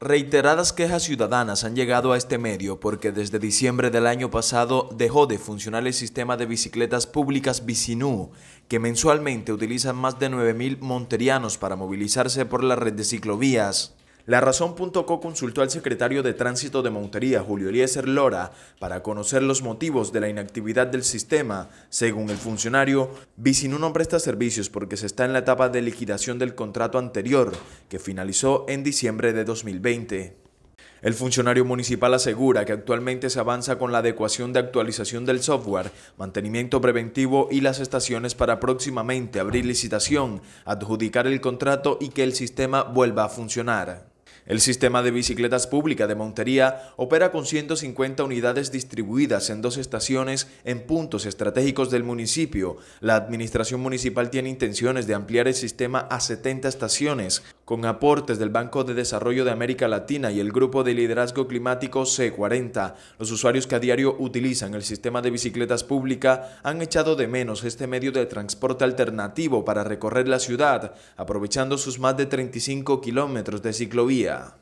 Reiteradas quejas ciudadanas han llegado a este medio porque desde diciembre del año pasado dejó de funcionar el sistema de bicicletas públicas Bicinú, que mensualmente utilizan más de 9.000 monterianos para movilizarse por la red de ciclovías. La Razón.co consultó al secretario de Tránsito de Montería, Julio Eliezer Lora, para conocer los motivos de la inactividad del sistema. Según el funcionario, Vicinú no presta servicios porque se está en la etapa de liquidación del contrato anterior, que finalizó en diciembre de 2020. El funcionario municipal asegura que actualmente se avanza con la adecuación de actualización del software, mantenimiento preventivo y las estaciones para próximamente abrir licitación, adjudicar el contrato y que el sistema vuelva a funcionar. El sistema de bicicletas pública de Montería opera con 150 unidades distribuidas en dos estaciones en puntos estratégicos del municipio. La administración municipal tiene intenciones de ampliar el sistema a 70 estaciones, con aportes del Banco de Desarrollo de América Latina y el Grupo de Liderazgo Climático C40. Los usuarios que a diario utilizan el sistema de bicicletas pública han echado de menos este medio de transporte alternativo para recorrer la ciudad, aprovechando sus más de 35 kilómetros de ciclovía.